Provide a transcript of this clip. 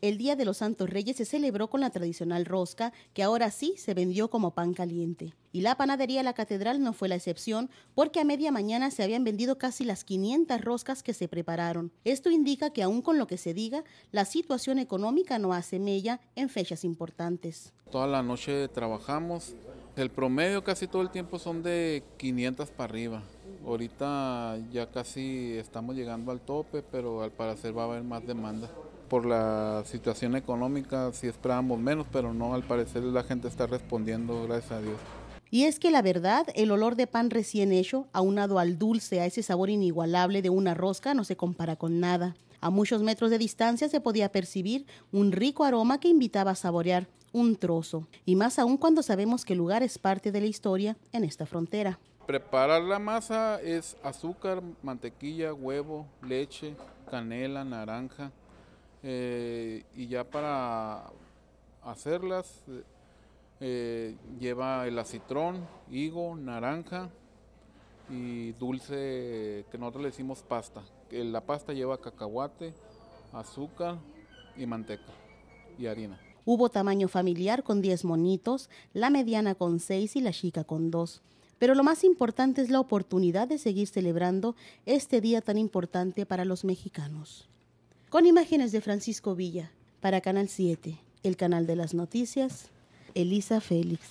el Día de los Santos Reyes se celebró con la tradicional rosca, que ahora sí se vendió como pan caliente. Y la panadería de La Catedral no fue la excepción, porque a media mañana se habían vendido casi las 500 roscas que se prepararon. Esto indica que aún con lo que se diga, la situación económica no hace mella en fechas importantes. Toda la noche trabajamos, el promedio casi todo el tiempo son de 500 para arriba. Ahorita ya casi estamos llegando al tope, pero al parecer va a haber más demanda por la situación económica si esperábamos menos, pero no, al parecer la gente está respondiendo, gracias a Dios. Y es que la verdad, el olor de pan recién hecho, aunado al dulce, a ese sabor inigualable de una rosca, no se compara con nada. A muchos metros de distancia se podía percibir un rico aroma que invitaba a saborear un trozo, y más aún cuando sabemos que el lugar es parte de la historia en esta frontera. Preparar la masa es azúcar, mantequilla, huevo, leche, canela, naranja, eh, y ya para hacerlas eh, lleva el acitrón, higo, naranja y dulce que nosotros le decimos pasta. Eh, la pasta lleva cacahuate, azúcar y manteca y harina. Hubo tamaño familiar con 10 monitos, la mediana con 6 y la chica con 2. Pero lo más importante es la oportunidad de seguir celebrando este día tan importante para los mexicanos con imágenes de Francisco Villa. Para Canal 7, el canal de las noticias, Elisa Félix.